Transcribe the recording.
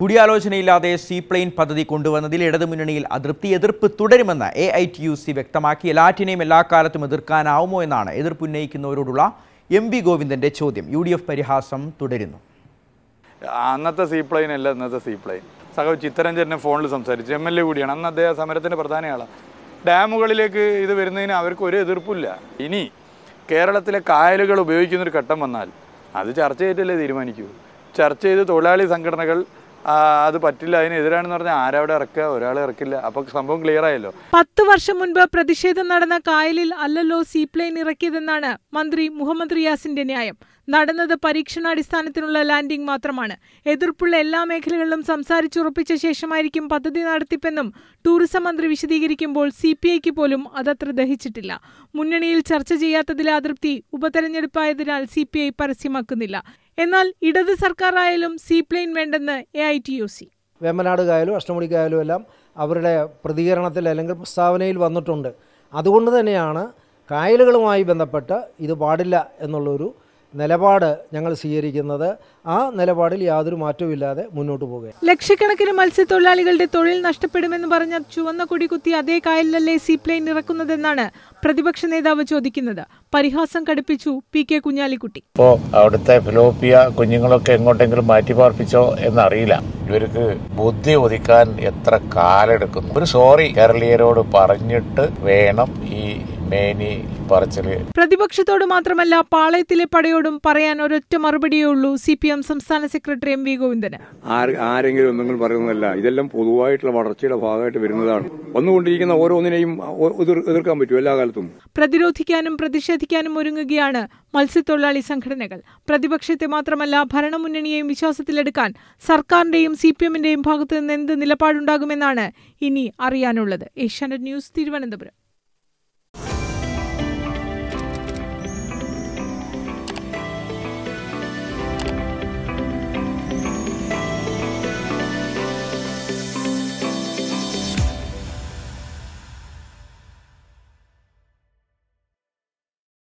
കൂടിയാലോചനയില്ലാതെ seaplane പദ്ധതി കൊണ്ടുവന്നതിൽ ഇടതുമുന്നണിയിൽ അതൃപ്തി എതിർപ്പ് തുടരുമെന്ന് A I T U C വ്യക്തമാക്കി എല്ലാറ്റിനെയും എല്ലാ കാലത്തും എതിർക്കാനാവുമോ എന്നാണ് എതിർപ്പുന്നയിക്കുന്നവരോടുള്ള എം വി ഗോവിന്ദന്റെ ചോദ്യം യു ഡി എഫ് പരിഹാസം തുടരുന്നു അന്നത്തെ സീപ്ലെയിൻ അല്ല ഇന്നത്തെ സീപ്ലെയിൻ സഹോ ചിത്തരഞ്ജനെ ഫോണിൽ സംസാരിച്ചു എം എൽ എ കൂടിയാണ് അന്ന് അദ്ദേഹം സമരത്തിന്റെ പ്രധാനയാളാണ് ഡാമുകളിലേക്ക് ഇത് വരുന്നതിന് അവർക്ക് ഒരു എതിർപ്പില്ല ഇനി കേരളത്തിലെ കായലുകൾ ഉപയോഗിക്കുന്നൊരു ഘട്ടം വന്നാൽ അത് ചർച്ച ചെയ്തിട്ടല്ലേ തീരുമാനിക്കൂ ചർച്ച ചെയ്ത് തൊഴിലാളി സംഘടനകൾ അത് പറ്റില്ല അതിനെതിരാണെന്ന് പറഞ്ഞാൽ ആരവിടെ ഇറക്കുക ഒരാൾ ഇറക്കില്ല അപ്പൊ സംഭവം ക്ലിയർ ആയല്ലോ പത്ത് വർഷം മുൻപ് പ്രതിഷേധം നടന്ന കായലിൽ അല്ലല്ലോ സീപ്ലെയിൻ ഇറക്കിയതെന്നാണ് മന്ത്രി മുഹമ്മദ് റിയാസിന്റെ ന്യായം നടന്നത് പരീക്ഷണാടിസ്ഥാനത്തിലുള്ള ലാൻഡിംഗ് മാത്രമാണ് എതിർപ്പുള്ള എല്ലാ മേഖലകളിലും സംസാരിച്ചുറപ്പിച്ച ശേഷമായിരിക്കും പദ്ധതി നടത്തിപ്പെന്നും ടൂറിസം മന്ത്രി വിശദീകരിക്കുമ്പോൾ സി പി ഐക്ക് പോലും അതത്ര ദഹിച്ചിട്ടില്ല മുന്നണിയിൽ ചർച്ച ചെയ്യാത്തതിലെ അതൃപ്തി ഉപതെരഞ്ഞെടുപ്പായതിനാൽ സി പി ഐ പരസ്യമാക്കുന്നില്ല എന്നാൽ ഇടത് സർക്കാരായാലും സീപ്ലെയിൻ വേണ്ടെന്ന് A I T U C വേമ്പനാടുകായാലും അഷ്ടമുടിക്കായാലും എല്ലാം അവരുടെ പ്രതികരണത്തിൽ അല്ലെങ്കിൽ പ്രസ്താവനയിൽ വന്നിട്ടുണ്ട് അതുകൊണ്ട് തന്നെയാണ് കായലുകളുമായി ബന്ധപ്പെട്ട് ഇത് പാടില്ല എന്നുള്ളൊരു നിലപാട് ഞങ്ങൾ സ്വീകരിക്കുന്നത് ആ നിലപാടിൽ യാതൊരു മാറ്റവുമില്ലാതെ മുന്നോട്ട് പോകുക ലക്ഷക്കണക്കിന് മത്സ്യത്തൊഴിലാളികളുടെ തൊഴിൽ നഷ്ടപ്പെടുമെന്ന് പറഞ്ഞ ചുവന്ന കൊടി കുത്തി അതേ കായലിലല്ലേ സീപ്ലെയിൻ ഇറക്കുന്നതെന്നാണ് പ്രതിപക്ഷ നേതാവ് ചോദിക്കുന്നത് പരിഹാസം കടുപ്പിച്ചു പി കെ കുഞ്ഞാലിക്കുട്ടി ഇപ്പോ അവിടുത്തെ ഫിലോപ്പിയ കുഞ്ഞുങ്ങളൊക്കെ എങ്ങോട്ടെങ്കിലും മാറ്റി പാർപ്പിച്ചോ എന്നറിയില്ല ഇവർക്ക് ബുദ്ധി ഒതുക്കാൻ എത്ര കാലെടുക്കുന്നു ഒരു സോറി കേരളീയരോട് പറഞ്ഞിട്ട് വേണം ഈ പറച്ചില് പ്രതിപക്ഷത്തോട് മാത്രമല്ല പാളയത്തിലെ പടയോടും പറയാൻ ഒരൊറ്റ മറുപടിയേ ഉള്ളൂ സി പി എം സംസ്ഥാന സെക്രട്ടറി എം വി ഗോവിന്ദന് ആരെങ്കിലും ഒന്നും പറയുന്നതല്ല ഇതെല്ലാം പൊതുവായിട്ടുള്ള വളർച്ചയുടെ ഭാഗമായിട്ട് വരുന്നതാണ് വന്നുകൊണ്ടിരിക്കുന്ന ഓരോന്നിനെയും എതിർക്കാൻ പറ്റും എല്ലാ കാലത്തും പ്രതിരോധിക്കാനും പ്രതിഷേധിക്കാനും ഒരുങ്ങുകയാണ് മത്സ്യത്തൊഴിലാളി സംഘടനകൾ പ്രതിപക്ഷത്തെ മാത്രമല്ല ഭരണമുന്നണിയെയും വിശ്വാസത്തിലെടുക്കാൻ സർക്കാരിന്റെയും സി പി എമ്മിന്റെയും ഭാഗത്തുനിന്ന് എന്ത് നിലപാടുണ്ടാകുമെന്നാണ് ഇനി അറിയാനുള്ളത് ഏഷ്യാനെറ്റ് ന്യൂസ് തിരുവനന്തപുരം